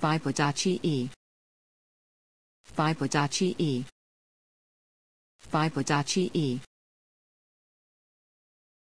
Fibodachi E. Fibodachi E. Fibodachi E.